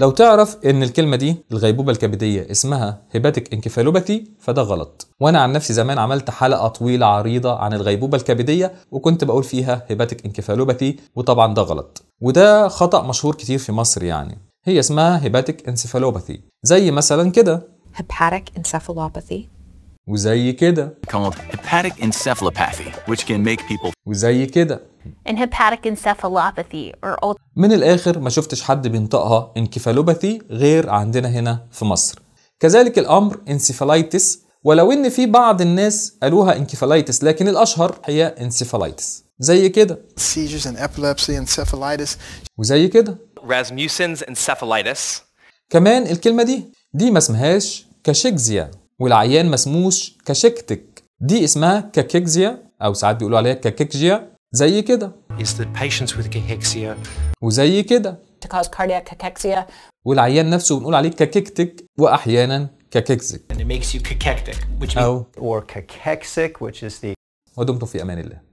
لو تعرف ان الكلمه دي الغيبوبه الكبديه اسمها هيباتيك انكفالوباثي فده غلط وانا عن نفسي زمان عملت حلقه طويله عريضه عن الغيبوبه الكبديه وكنت بقول فيها هيباتيك انكفالوباثي وطبعا ده غلط وده خطا مشهور كتير في مصر يعني هي اسمها هيباتيك انسفالوباثي زي مثلا كده هيباتيك انسفالوباثي وزي كده called hepatic encephalopathy which can make people وزي كده in hepatic encephalopathy or من الآخر ما شفتش حد بينطقها انكفالوباثي غير عندنا هنا في مصر كذلك الأمر انسيفالايتس ولو إن في بعض الناس قالوها انكفالايتس لكن الأشهر هي انسيفالايتس زي كده seizures and epilepsy encephalitis وزي كده Rasmussen's encephalitis كمان الكلمة دي دي ما اسمهاش كاشيكزيا والعيان ما اسموش كاشيكتك دي اسمها كاكيكزيا أو ساعات بيقولوا عليها كاكيكجيا زي كده is the patients with cachexia وزي كده to cause cardiac cachexia والعيان نفسه بنقول عليه كاكيكتك واحيانا كاكيكزك and it makes you cachectic which means or cachexic which is the ودمتم في امان الله